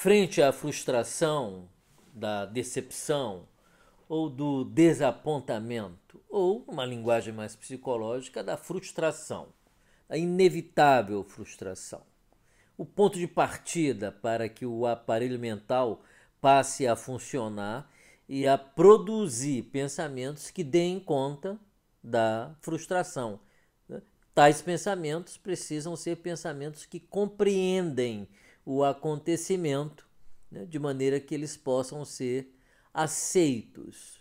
Frente à frustração, da decepção ou do desapontamento, ou, uma linguagem mais psicológica, da frustração, a inevitável frustração. O ponto de partida para que o aparelho mental passe a funcionar e a produzir pensamentos que deem conta da frustração. Né? Tais pensamentos precisam ser pensamentos que compreendem o acontecimento, né, de maneira que eles possam ser aceitos.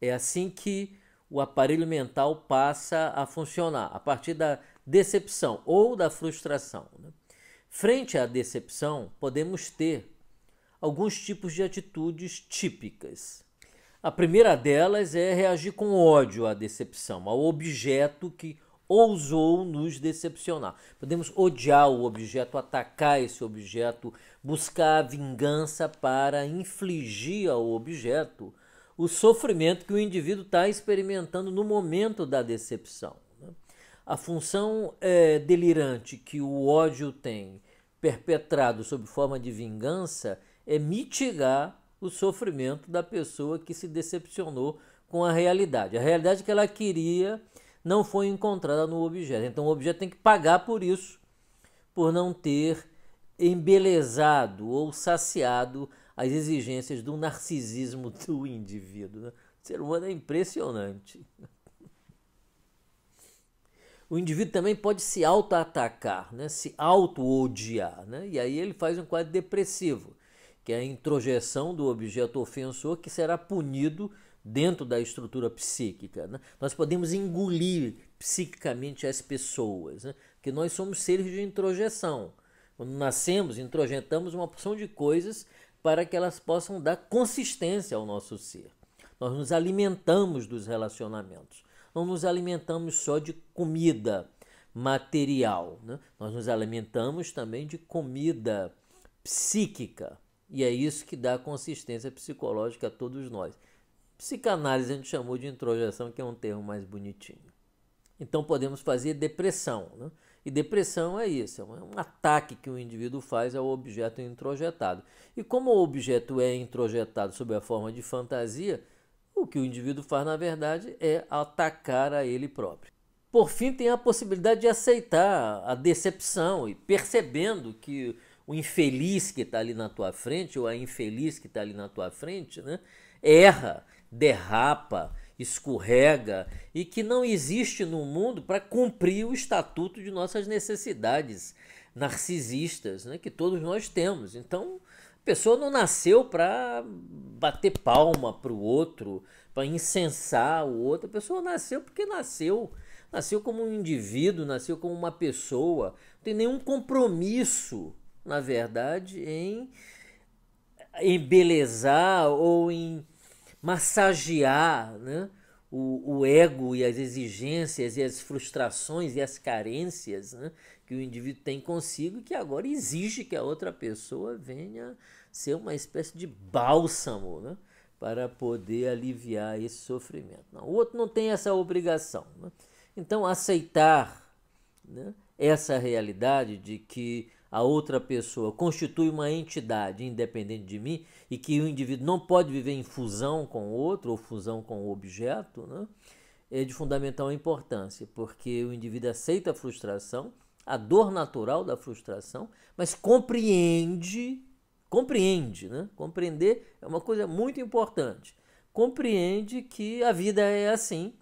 É assim que o aparelho mental passa a funcionar, a partir da decepção ou da frustração. Né? Frente à decepção, podemos ter alguns tipos de atitudes típicas. A primeira delas é reagir com ódio à decepção, ao objeto que ousou nos decepcionar. Podemos odiar o objeto, atacar esse objeto, buscar vingança para infligir ao objeto o sofrimento que o indivíduo está experimentando no momento da decepção. Né? A função é, delirante que o ódio tem, perpetrado sob forma de vingança, é mitigar o sofrimento da pessoa que se decepcionou com a realidade. A realidade que ela queria não foi encontrada no objeto. Então o objeto tem que pagar por isso, por não ter embelezado ou saciado as exigências do narcisismo do indivíduo. Né? O ser humano é impressionante. O indivíduo também pode se auto-atacar, né? se auto-odiar. Né? E aí ele faz um quadro depressivo, que é a introjeção do objeto ofensor que será punido dentro da estrutura psíquica. Né? Nós podemos engolir psiquicamente as pessoas, né? porque nós somos seres de introjeção. Quando nascemos, introjetamos uma porção de coisas para que elas possam dar consistência ao nosso ser. Nós nos alimentamos dos relacionamentos. Não nos alimentamos só de comida material. Né? Nós nos alimentamos também de comida psíquica. E é isso que dá consistência psicológica a todos nós. Psicanálise a gente chamou de introjeção, que é um termo mais bonitinho. Então podemos fazer depressão. Né? E depressão é isso, é, é um ataque que o indivíduo faz ao objeto introjetado. E como o objeto é introjetado sob a forma de fantasia, o que o indivíduo faz, na verdade, é atacar a ele próprio. Por fim, tem a possibilidade de aceitar a decepção e percebendo que o infeliz que está ali na tua frente, ou a infeliz que está ali na tua frente, né, erra derrapa, escorrega e que não existe no mundo para cumprir o estatuto de nossas necessidades narcisistas, né, que todos nós temos. Então, a pessoa não nasceu para bater palma para o outro, para incensar o outro. A pessoa nasceu porque nasceu. Nasceu como um indivíduo, nasceu como uma pessoa. Não tem nenhum compromisso, na verdade, em embelezar ou em massagear né, o, o ego e as exigências e as frustrações e as carências né, que o indivíduo tem consigo e que agora exige que a outra pessoa venha ser uma espécie de bálsamo né, para poder aliviar esse sofrimento. Não, o outro não tem essa obrigação. Né? Então, aceitar né, essa realidade de que a outra pessoa constitui uma entidade independente de mim e que o indivíduo não pode viver em fusão com o outro ou fusão com o objeto, né? é de fundamental importância, porque o indivíduo aceita a frustração, a dor natural da frustração, mas compreende, compreende, né? Compreender é uma coisa muito importante. Compreende que a vida é assim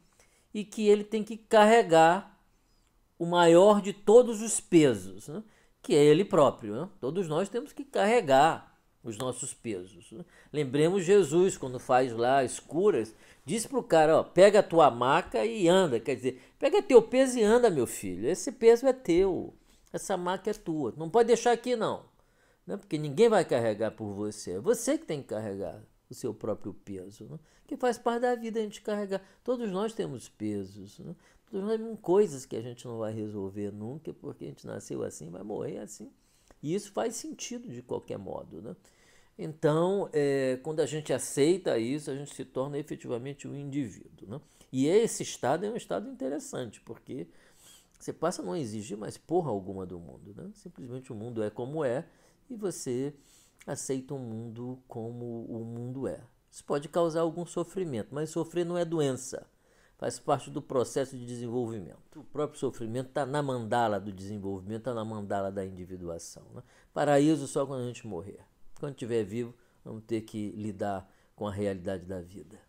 e que ele tem que carregar o maior de todos os pesos, né? que é ele próprio. Né? Todos nós temos que carregar os nossos pesos. Né? Lembremos Jesus, quando faz lá as curas, diz para o cara: ó, pega a tua maca e anda. Quer dizer, pega teu peso e anda, meu filho. Esse peso é teu, essa maca é tua. Não pode deixar aqui, não. Né? Porque ninguém vai carregar por você. É você que tem que carregar o seu próprio peso, né? que faz parte da vida a gente carregar. Todos nós temos pesos, né? todos nós temos coisas que a gente não vai resolver nunca, porque a gente nasceu assim, vai morrer assim. E isso faz sentido de qualquer modo. Né? Então, é, quando a gente aceita isso, a gente se torna efetivamente um indivíduo. Né? E esse estado é um estado interessante, porque você passa a não exigir mais porra alguma do mundo. Né? Simplesmente o mundo é como é e você aceita o mundo como o mundo é. Isso pode causar algum sofrimento, mas sofrer não é doença. Faz parte do processo de desenvolvimento. O próprio sofrimento está na mandala do desenvolvimento, está na mandala da individuação. Né? Paraíso só quando a gente morrer. Quando estiver vivo, vamos ter que lidar com a realidade da vida.